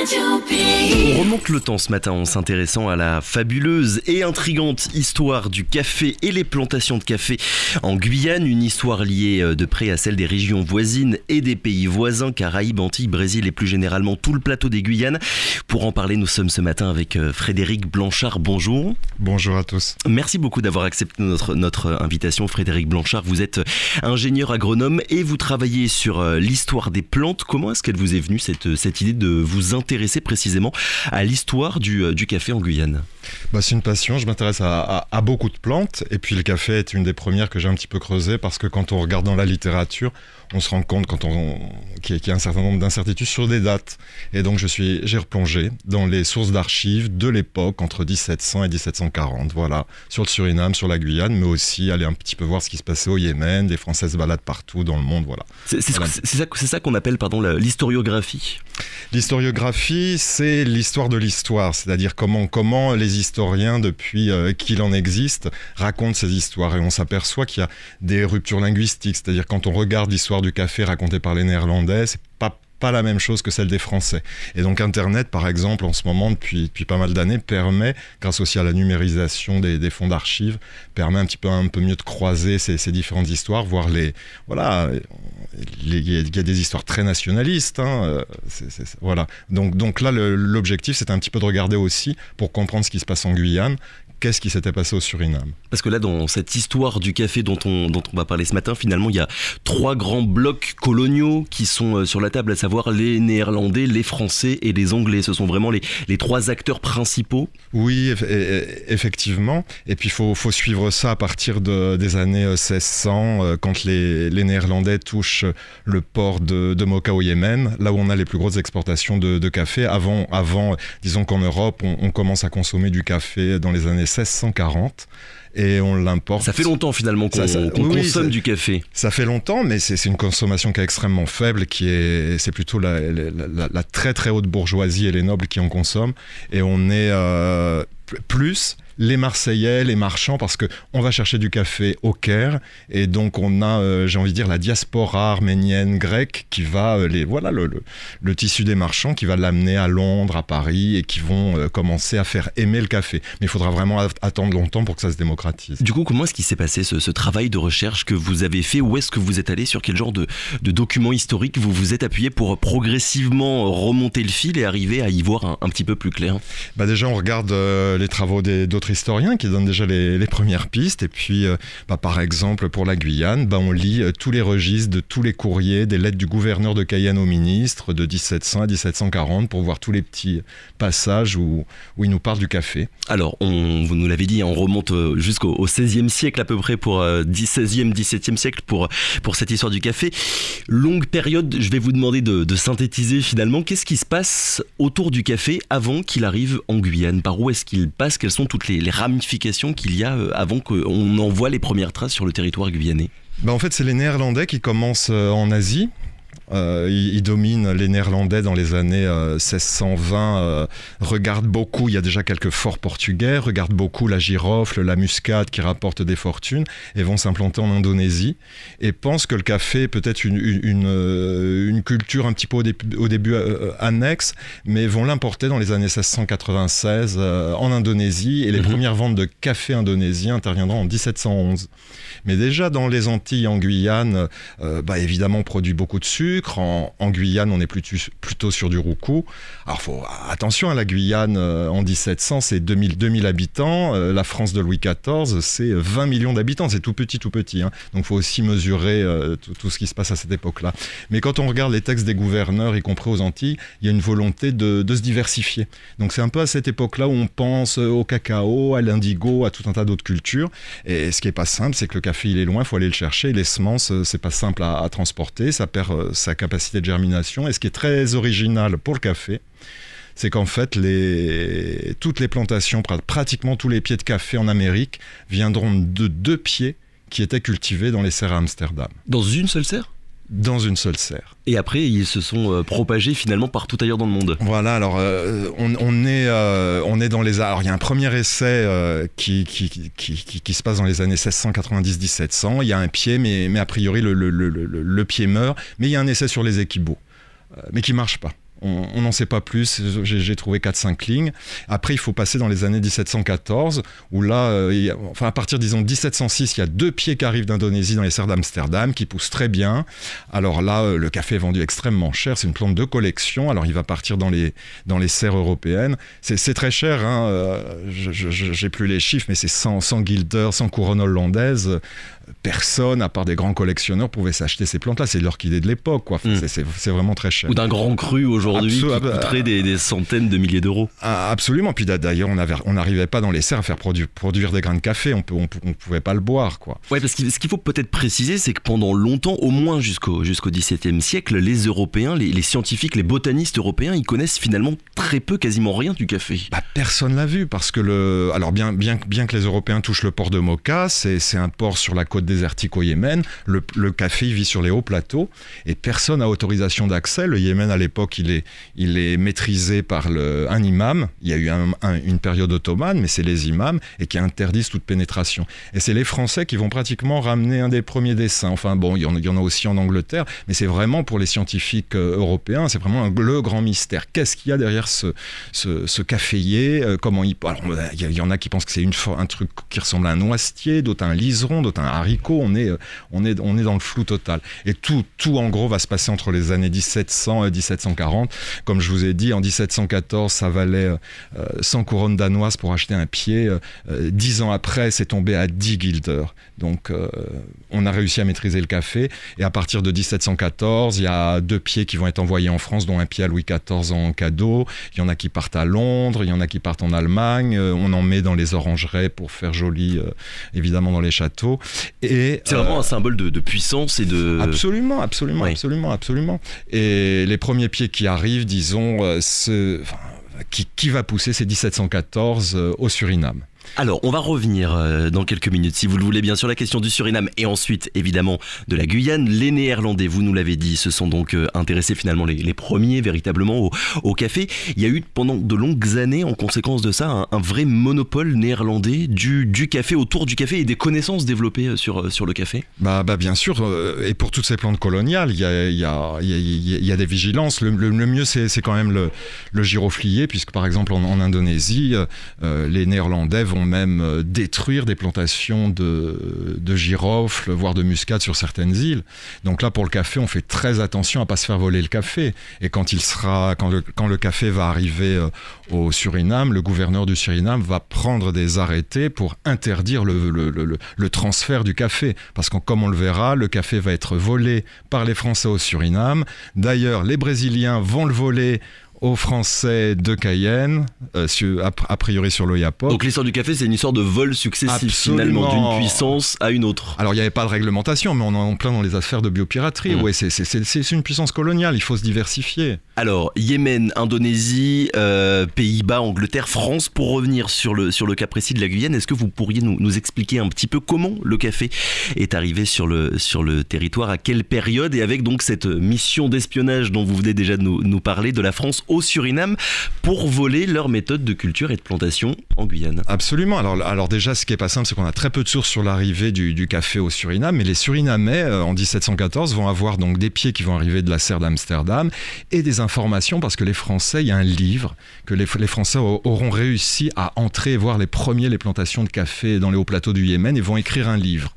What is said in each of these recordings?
On remonte le temps ce matin en s'intéressant à la fabuleuse et intrigante histoire du café et les plantations de café en Guyane, une histoire liée euh, de près à celle des régions voisines et des pays voisins, Caraïbes, Antilles, Brésil et plus généralement tout le plateau des Guyanes. Pour en parler, nous sommes ce matin avec euh, Frédéric Blanchard. Bonjour. Bonjour à tous. Merci beaucoup d'avoir accepté notre, euh, invitation, Frédéric Blanchard. Vous êtes ingénieur agronome et vous travaillez sur l'histoire des plantes. Comment est-ce qu'elle vous est venue cette, cette idée de vous intéresser intéressé précisément à l'histoire du, euh, du café en Guyane bah, c'est une passion. Je m'intéresse à, beaucoup de plantes. Et puis le café est une des premières que j'ai un petit peu creusé parce que quand on regarde dans la littérature, on se rend compte quand on, qu'il y, a un certain nombre d'incertitudes sur des dates. Et donc je suis, j'ai replongé dans les sources d'archives de l'époque entre 1700 et 1740. Voilà, sur le Suriname, sur la Guyane, mais aussi aller un petit peu voir ce qui se passait au Yémen. Des françaises se baladent partout dans le monde. Voilà. C'est ça, ça qu'on appelle pardon l'historiographie. L'historiographie, c'est l'histoire de l'histoire, c'est-à-dire comment comment les historiens, depuis euh, qu'il en existe, racontent ces histoires. Et on s'aperçoit qu'il y a des ruptures linguistiques. C'est-à-dire, quand on regarde l'histoire du café racontée par les Néerlandais, c'est pas pas la même chose que celle des Français. Et donc Internet, par exemple, en ce moment, depuis, pas mal d'années, permet, grâce aussi à la numérisation des, fonds d'archives, permet un petit peu un peu mieux de croiser ces, ces différentes histoires, voir les... Voilà, il y, a des histoires très nationalistes. Hein, euh, voilà. Donc, donc là, l'objectif, c'est un petit peu de regarder aussi pour comprendre ce qui se passe en Guyane, qu'est-ce qui s'était passé au Suriname. Parce que là, dans cette histoire du café dont on, dont on va parler ce matin, finalement, il y a trois grands blocs coloniaux qui sont euh, sur la table, à savoir les Néerlandais, les Français et les Anglais. Ce sont vraiment les, les trois acteurs principaux. Oui, e-, e-, effectivement. Et puis, il faut, faut, suivre ça à partir de, des années 1600, euh, euh, quand les, les, Néerlandais touchent le port de, de au Yémen, là où on a les plus grosses exportations de, de café. Avant, avant disons qu'en Europe, on, on commence à consommer du café dans les années 1640 et on l'importe. Ça fait longtemps finalement qu'on consomme du café. Ça fait longtemps, mais c'est une consommation qui est extrêmement faible, qui est c'est plutôt la, très très haute bourgeoisie et les nobles qui en consomment. Et on est euh, plus les Marseillais, les marchands, parce qu'on va chercher du café au Caire. Et donc, on a, euh, j'ai envie de dire, la diaspora arménienne, grecque, qui va, euh, les, voilà, le, tissu des marchands, qui va l'amener à Londres, à Paris, et qui vont euh, commencer à faire aimer le café. Mais il faudra vraiment attendre longtemps pour que ça se démocratise. Du coup, comment est-ce qu'il s'est passé ce, travail de recherche que vous avez fait Où est-ce que vous êtes allé Sur quel genre de, documents historiques vous vous êtes appuyé pour progressivement remonter le fil et arriver à y voir un, petit peu plus clair bah, Déjà, on regarde les travaux d'autres historien qui donne déjà les, premières pistes. Et puis, euh, bah, par exemple, pour la Guyane, bah, on lit euh, tous les registres de tous les courriers, des lettres du gouverneur de Cayenne au ministre de 1700 à 1740 pour voir tous les petits passages où, où il nous parle du café. Alors, vous nous l'avez dit, on remonte euh, jusqu'au XVIe siècle à peu près pour XVIe, 16e, XVIIe siècle pour, pour cette histoire du café. Longue période, je vais vous demander de, de synthétiser finalement. Qu'est-ce qui se passe autour du café avant qu'il arrive en Guyane Par où est-ce qu'il passe Quelles sont toutes les les, ramifications qu'il y a euh, avant qu'on envoie les premières traces sur le territoire guyanais ben, en fait, c'est les Néerlandais qui commencent euh, en Asie euh, il, domine les Néerlandais dans les années 1620. Euh, regardent euh, regarde beaucoup, il y a déjà quelques forts portugais, regarde beaucoup la girofle, la muscade qui rapporte des fortunes et vont s'implanter en Indonésie et pense que le café est peut-être une, culture un petit peu au, début annexe, mais vont l'importer dans les années 1696 en Indonésie et les mhm. premières ventes de café indonésien interviendront en 1711. Mais déjà dans les Antilles, en Guyane, bah, évidemment on produit beaucoup de sucre en, Guyane, on est plutôt, plutôt sur du roucou. Alors, faut, attention à hein, la Guyane, euh, en 1700, c'est 2000, 2000 habitants. Euh, la France de Louis XIV, c'est 20 euh, millions d'habitants. C'est tout petit, tout petit. Hein. Donc, faut aussi mesurer tout, ce qui se passe à cette époque-là. Mais quand on regarde les textes des gouverneurs, y compris aux Antilles, il y a une volonté de, se diversifier. Donc, c'est un peu à cette époque-là où on pense au cacao, à l'indigo, à tout un tas d'autres cultures. Et ce qui est pas simple, c'est que le café, il est loin, Il faut aller le chercher. Les semences, c'est pas simple à, à transporter. Ça perd, capacité de germination. Et ce qui est très original pour le café, c'est qu'en fait, les, toutes les plantations, pratiquement tous les pieds de café en Amérique, viendront de deux pieds qui étaient cultivés dans les serres à Amsterdam. Dans une seule serre dans une seule serre. Et après, ils se sont euh, propagés finalement partout ailleurs dans le monde. Voilà, alors euh, on, est, euh, on est dans les... Alors il y a un premier essai qui qui, qui, se passe dans les années 1690-1700. Il y a un pied, mais, mais a priori le, le, le, le pied meurt. Mais il y a un essai sur les équibaux, mais qui marche pas. On n'en sait pas plus, j'ai trouvé 4-5 lignes. Après, il faut passer dans les années 1714, où là, euh, enfin à partir, disons, 1706, il y a deux pieds qui arrivent d'Indonésie dans les serres d'Amsterdam, qui poussent très bien. Alors là, euh, le café est vendu extrêmement cher, c'est une plante de collection, alors il va partir dans les, dans les serres européennes. C'est très cher, hein, euh, je n'ai plus les chiffres, mais c'est 100, 100 guilders, 100 couronnes hollandaises. Personne, à part des grands collectionneurs, pouvait s'acheter ces plantes-là. C'est l'orchidée de l'époque, quoi. Mm. C'est vraiment très cher. Ou d'un grand cru aujourd'hui aujourd'hui qui coûterait des, des, centaines de milliers d'euros. Ah, absolument. Puis d'ailleurs, on n'arrivait pas dans les serres à faire produire, produire des grains de café. On ne on, pouvait pas le boire. Quoi. Ouais, parce que ce qu'il faut peut-être préciser, c'est que pendant longtemps, au moins jusqu'au jusqu'au XVIIe siècle, les Européens, les, scientifiques, les botanistes européens, ils connaissent finalement très peu, quasiment rien du café. Bah, personne l'a vu parce que le. Alors bien, bien, bien que les Européens touchent le port de Mocha, c'est un port sur la côte désertique au Yémen. Le, café vit sur les hauts plateaux et personne n'a autorisation d'accès. Le Yémen à l'époque, il est il est maîtrisé par le, un imam. Il y a eu une période ottomane, mais c'est les imams et qui interdisent toute pénétration. Et c'est les Français qui vont pratiquement ramener un des premiers dessins. Enfin bon, il y en, a aussi en Angleterre, mais c'est vraiment pour les scientifiques euh, européens, c'est vraiment le grand mystère. Qu'est-ce qu'il y a derrière ce, ce, caféier euh, Comment il il y en a qui pensent que c'est une un truc qui ressemble à un noisetier, d'autres un liseron, d'autres un haricot. On est, euh, on est, on est dans le flou total. Et tout, tout en gros va se passer entre les années 1700 et 1740 comme je vous ai dit, en 1714, ça valait 100 euh, couronnes danoises pour acheter un pied. Euh, euh, dix ans après, c'est tombé à 10 guilders. Donc, on a réussi à maîtriser le café. Et à partir de 1714, il y a deux pieds qui vont être envoyés en France, dont un pied à Louis XIV en cadeau. Il y en a qui partent à Londres, il y en a qui partent en Allemagne. On en met dans les orangeries pour faire joli, évidemment, dans les châteaux. Et c'est vraiment un symbole de, puissance et de. Absolument, absolument, absolument, absolument. Et les premiers pieds qui arrivent arrive, disons, euh, qui, va pousser ces 1714 euh, au Suriname. Alors, on va revenir euh, dans quelques minutes, si vous le voulez bien, sur la question du Suriname et ensuite, évidemment, de la Guyane. Les Néerlandais, vous nous l'avez dit, se sont donc euh, intéressés finalement les, premiers véritablement au, café. Il y a eu pendant de longues années, en conséquence de ça, un, vrai monopole néerlandais du, café, autour du café et des connaissances développées euh, sur, le café bah, bah Bien sûr, et pour toutes ces plantes coloniales, il y a, des vigilances. Le, mieux, c'est quand même le, giroflier, puisque par exemple en, Indonésie, les Néerlandais vont même euh, détruire des plantations de, de girofles, voire de muscade sur certaines îles. Donc là, pour le café, on fait très attention à pas se faire voler le café. Et quand il sera, quand le, café va arriver euh, au Suriname, le gouverneur du Suriname va prendre des arrêtés pour interdire le, le, le transfert du café. Parce que comme on le verra, le café va être volé par les Français au Suriname. D'ailleurs, les Brésiliens vont le voler aux Français de Cayenne, euh, a, priori sur l'Oyapok. Donc l'histoire du café, c'est une histoire de vol successif finalement, d'une puissance à une autre. Alors il n'y avait pas de réglementation, mais on est en plein dans les affaires de biopiraterie. Mm. Oui, c'est une puissance coloniale, il faut se diversifier. Alors, Yémen, Indonésie, euh, Pays-Bas, Angleterre, France, pour revenir sur le, sur le cas précis de la Guyane, est-ce que vous pourriez nous, nous, expliquer un petit peu comment le café est arrivé sur le, sur le territoire, à quelle période, et avec donc cette mission d'espionnage dont vous venez déjà de nous, nous parler, de la France au Suriname pour voler leur méthode de culture et de plantation en Guyane. Absolument. Alors, alors déjà, ce qui est pas simple, c'est qu'on a très peu de sources sur l'arrivée du, café au Suriname, mais les Surinamais, euh, en 1714, vont avoir donc des pieds qui vont arriver de la serre d'Amsterdam et des informations parce que les Français, il y a un livre que les, les Français auront réussi à entrer voir les premiers les plantations de café dans les hauts plateaux du Yémen et vont écrire un livre.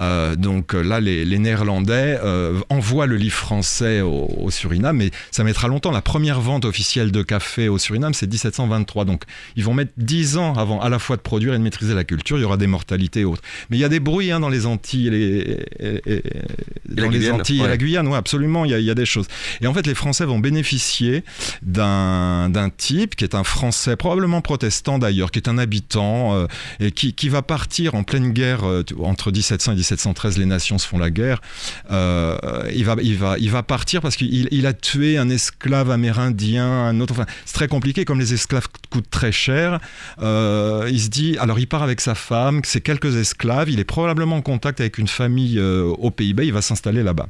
Euh, donc euh, là, les, Néerlandais euh, envoient le livre français au, Suriname, mais ça mettra longtemps. La première vente officielle de café au Suriname, c'est 1723. Donc ils vont mettre 10 ans avant à la fois de produire et de maîtriser la culture. Il y aura des mortalités et autres. Mais il y a des bruits hein, dans les Antilles, et, dans les Antilles la Guyane. Oui, absolument, il y, a, des choses. Et en fait, les Français vont bénéficier d'un type qui est un Français, probablement protestant d'ailleurs, qui est un habitant et qui, qui, va partir en pleine guerre entre 1700 et 1713, les nations se font la guerre. Euh, il, va, il, va, il va partir parce qu'il a tué un esclave amérindien, un autre. Enfin, c'est très compliqué. Comme les esclaves coûtent très cher, euh, il se dit. Alors, il part avec sa femme, ses quelques esclaves. Il est probablement en contact avec une famille au euh, aux Pays-Bas. Il va s'installer là-bas.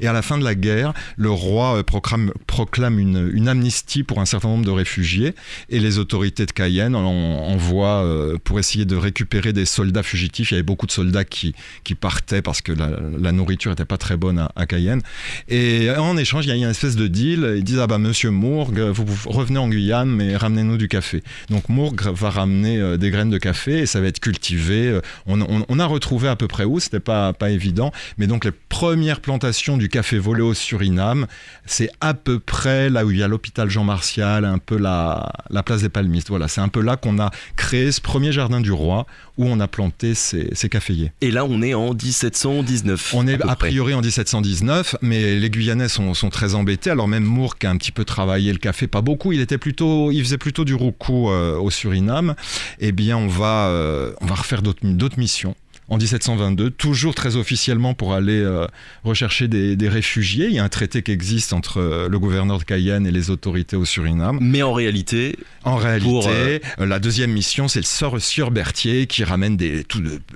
Et à la fin de la guerre, le roi euh, proclame, une, amnistie pour un certain nombre de réfugiés et les autorités de Cayenne envoient euh, pour essayer de récupérer des soldats fugitifs. Il y avait beaucoup de soldats qui, qui partaient parce que la, nourriture n'était pas très bonne à, Cayenne. Et en échange, il y a une espèce de deal. Ils disent Ah bah monsieur Mourgue, vous, revenez en Guyane, mais ramenez-nous du café. Donc Mourgue va ramener euh, des graines de café et ça va être cultivé. On, on a retrouvé à peu près où, c'était pas, pas évident. Mais donc les premières plantations du café volé au Suriname, c'est à peu près là où il y a l'hôpital Jean Martial, un peu la, la place des Palmistes. Voilà, c'est un peu là qu'on a créé ce premier jardin du roi où on a planté ces, caféiers. Et là, on est en 1719. On est a priori en 1719, mais les Guyanais sont, très embêtés. Alors même Moore qui a un petit peu travaillé le café, pas beaucoup, il était plutôt, il faisait plutôt du roucou euh, au Suriname. Eh bien, on va, euh, on va refaire d'autres missions en 1722, toujours très officiellement pour aller euh, rechercher des, réfugiés. Il y a un traité qui existe entre euh, le gouverneur de Cayenne et les autorités au Suriname. Mais en réalité, en réalité, euh, la deuxième mission, c'est le sort sur Berthier qui ramène des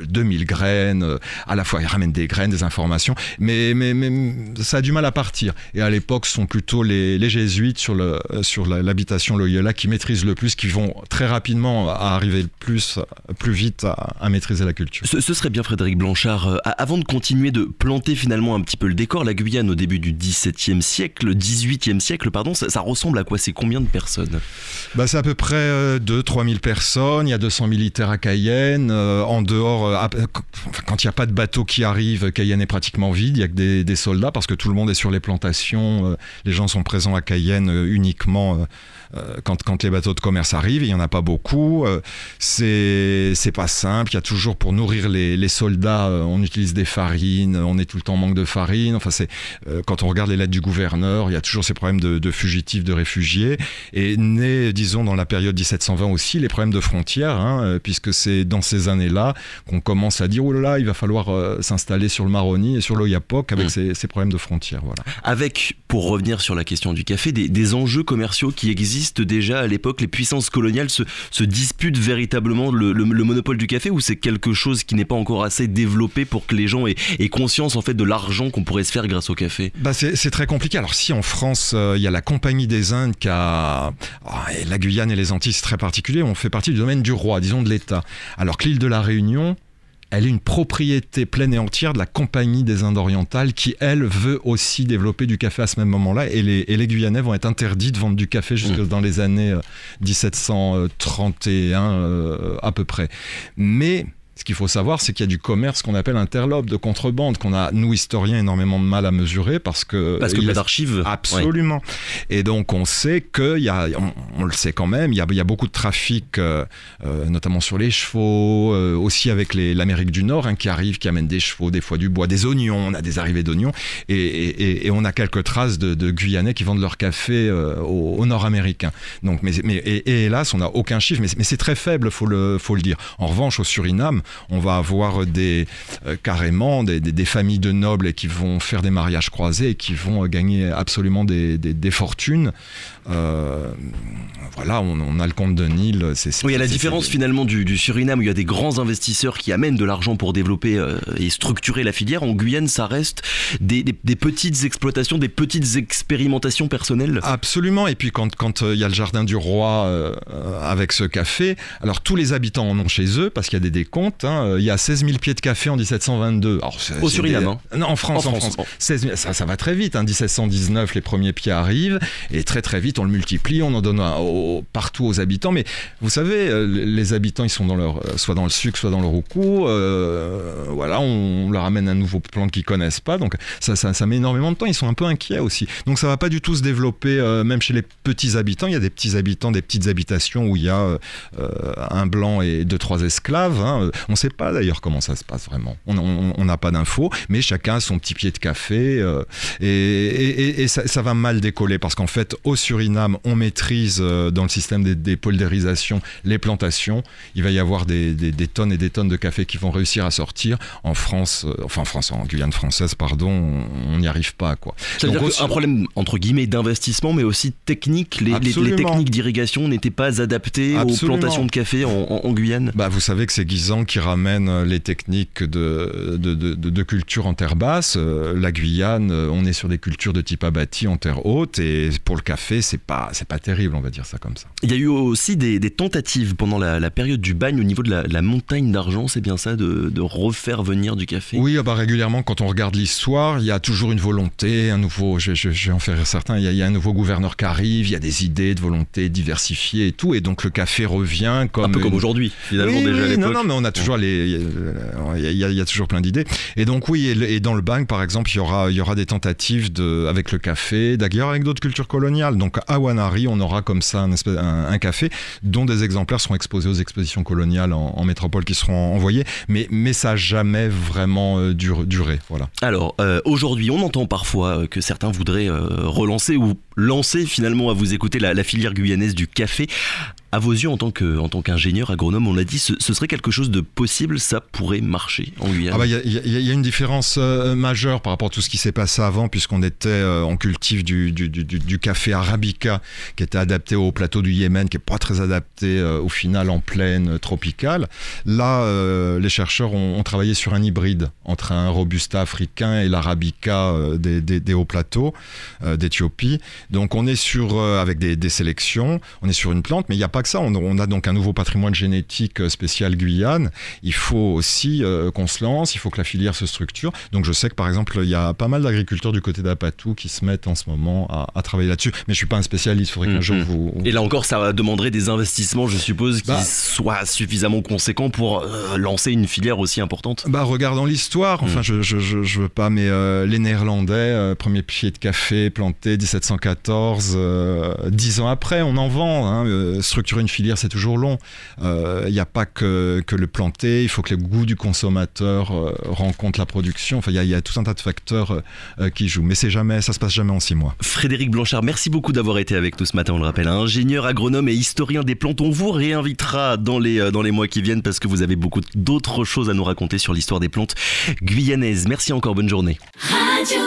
2000 graines. À la fois, il ramène des graines, des informations, mais, mais, ça a du mal à partir. Et à l'époque, ce sont plutôt les, jésuites sur le sur l'habitation Loyola qui maîtrisent le plus, qui vont très rapidement arriver le plus plus vite à, maîtriser la culture. ce serait bien Frédéric Blanchard, euh, avant de continuer de planter finalement un petit peu le décor, la Guyane au début du XVIIe siècle, XVIIIe siècle, pardon, ça, ressemble à quoi C'est combien de personnes bah, C'est à peu près 2-3 euh, 000 personnes, il y a 200 militaires à Cayenne, euh, en dehors, quand il n'y a pas de bateau qui arrive, Cayenne est pratiquement vide, il n'y a que des, des, soldats parce que tout le monde est sur les plantations, les gens sont présents à Cayenne uniquement euh, quand, les bateaux de commerce arrivent, il n'y en a pas beaucoup, euh, c'est pas simple, il y a toujours pour nourrir les, soldats, euh, on utilise des farines, on est tout le temps en manque de farine, enfin c'est quand on regarde les lettres du gouverneur, il y a toujours ces problèmes de, fugitifs, de réfugiés, et né, disons, dans la période 1720 aussi, les problèmes de frontières, hein, puisque c'est dans ces années-là qu'on commence à dire, oh là il va falloir s'installer sur le Maroni et sur l'Oyapok avec mmh. ces problèmes de frontières. Voilà. Avec, pour revenir sur la question du café, des enjeux commerciaux qui existent existe déjà à l'époque Les puissances coloniales se, disputent véritablement le, monopole du café ou c'est quelque chose qui n'est pas encore assez développé pour que les gens aient, conscience en fait de l'argent qu'on pourrait se faire grâce au café bah C'est très compliqué. Alors si en France, euh, il y a la Compagnie des Indes qui a... Ah, la Guyane et les Antilles, c'est très particulier, on fait partie du domaine du roi, disons de l'État. Alors que l'île de la Réunion, elle est une propriété pleine et entière de la Compagnie des Indes orientales qui, elle, veut aussi développer du café à ce même moment-là. Et les, les, Guyanais vont être interdits de vendre du café jusque mmh. dans les années 1731 euh, euh, à peu près. Mais ce qu'il faut savoir, c'est qu'il y a du commerce qu'on appelle interlope, de contrebande, qu'on a, nous, historiens, énormément de mal à mesurer parce que... Parce que pas d'archives. Absolument. Et donc, on sait qu'il y a, on, le sait quand même, il y a, il beaucoup de trafic, euh, euh, notamment sur les chevaux, euh, aussi avec l'Amérique du Nord, hein, qui arrive, qui amène des chevaux, des fois du bois, des oignons, on a des arrivées d'oignons, et, on a quelques traces de, Guyanais qui vendent leur café au Nord-Américains. Donc, mais, et, hélas, on n'a aucun chiffre, mais, mais c'est très faible, faut le, faut le dire. En revanche, au Suriname, on va avoir des, euh, carrément des, familles de nobles qui vont faire des mariages croisés et qui vont euh, gagner absolument des fortunes. Euh, voilà, on, a le compte de Nil. C'est, oui, il y a la différence finalement du, Suriname où il y a des grands investisseurs qui amènent de l'argent pour développer euh, et structurer la filière. En Guyane, ça reste des, petites exploitations, des petites expérimentations personnelles. Absolument. Et puis quand, quand euh, il y a le jardin du roi avec ce café, alors tous les habitants en ont chez eux parce qu'il y a des décomptes. Hein. Il y a 16 000 pieds de café en 1722. Au Suriname hein. Non, en France. En, France. ça, va très vite. Hein. En 1719, les premiers pieds arrivent et très très vite on le multiplie, on en donne partout aux habitants. Mais vous savez, euh, les habitants, ils sont dans leur, euh, soit dans le sucre, soit dans le roucou. Euh, voilà, on, leur amène un nouveau plan qu'ils connaissent pas. Donc ça, ça, met énormément de temps. Ils sont un peu inquiets aussi. Donc ça va pas du tout se développer, même chez les petits habitants. Il y a des petits habitants, des petites habitations où il y a un blanc et deux, trois esclaves. Hein. On ne sait pas d'ailleurs comment ça se passe vraiment. On n'a pas d'infos, mais chacun a son petit pied de café. et, ça, va mal décoller parce qu'en fait, au sur on maîtrise euh, dans le système des, des, les plantations. Il va y avoir des, tonnes et des tonnes de café qui vont réussir à sortir. En France, euh, enfin en France, en Guyane française, pardon, on n'y arrive pas. Quoi. Donc, un problème entre guillemets d'investissement, mais aussi technique. Les, techniques d'irrigation n'étaient pas adaptées aux plantations de café en, Guyane. Bah, vous savez que c'est Guisan qui ramène euh, les techniques de, de culture en terre basse. La Guyane, on est sur des cultures de type abati en terre haute, et pour le café, c'est pas, c'est pas terrible, on va dire ça comme ça. Il y a eu aussi des, tentatives pendant la, période du bagne au niveau de la, montagne d'argent, c'est bien ça, de, refaire venir du café Oui, régulièrement, quand on regarde l'histoire, il y a toujours une volonté, un nouveau, je, vais en faire certains, il y, a, un nouveau gouverneur qui arrive, il y a des idées de volonté diversifiées et tout, et donc le café revient comme. Un peu comme aujourd'hui, finalement, déjà Non, non, mais on a toujours les. Il y, a, toujours plein d'idées. Et donc, oui, et, dans le bagne, par exemple, il y aura, il y aura des tentatives de, avec le café, d'ailleurs avec d'autres cultures coloniales. Donc, à Wanari, on aura comme ça un, café dont des exemplaires seront exposés aux expositions coloniales en, métropole qui seront envoyés, mais, mais ça n'a jamais vraiment euh, duré. Voilà. Alors euh, aujourd'hui, on entend parfois euh, que certains voudraient relancer ou lancer finalement à vous écouter la filière guyanaise du café à vos yeux, en tant, que, en tant qu'ingénieur agronome, on a dit, ce, ce, serait quelque chose de possible, ça pourrait marcher en Il y, a une différence euh, majeure par rapport à tout ce qui s'est passé avant, puisqu'on était euh, en cultive du, du, café arabica, qui était adapté au plateau du Yémen, qui n'est pas très adapté euh, au final en plaine tropicale. Là, les chercheurs ont, travaillé sur un hybride entre un robusta africain et l'arabica des, hauts plateaux d'Éthiopie. Donc on est sur, avec des, des sélections, on est sur une plante, mais il n'y a pas que ça. On, a donc un nouveau patrimoine génétique euh, spécial Guyane. Il faut aussi euh, qu'on se lance, il faut que la filière se structure. Donc je sais que par exemple, il y a pas mal d'agriculteurs du côté d'Apatou qui se mettent en ce moment à, travailler là-dessus. Mais je suis pas un spécialiste, il faudrait qu'un mhm. jour vous, Et là encore, ça demanderait des investissements, je suppose, qui bah. soient suffisamment conséquents pour euh, lancer une filière aussi importante. Bah regardons l'histoire. Enfin, mhm. je, je, je, veux pas, mais les Néerlandais, premier pied de café planté 1714, dix ans après, on en vend. structure hein, une filière, c'est toujours long. Il euh, n'y a pas que, que, le planter, il faut que le goût du consommateur euh, rencontre la production. Enfin, il y, a tout un tas de facteurs euh, qui jouent. Mais c'est jamais, ça se passe jamais en six mois. Frédéric Blanchard, merci beaucoup d'avoir été avec nous ce matin. On le rappelle, ingénieur, agronome et historien des plantes. On vous réinvitera dans les, dans les mois qui viennent parce que vous avez beaucoup d'autres choses à nous raconter sur l'histoire des plantes guyanaises. Merci encore, bonne journée. Radio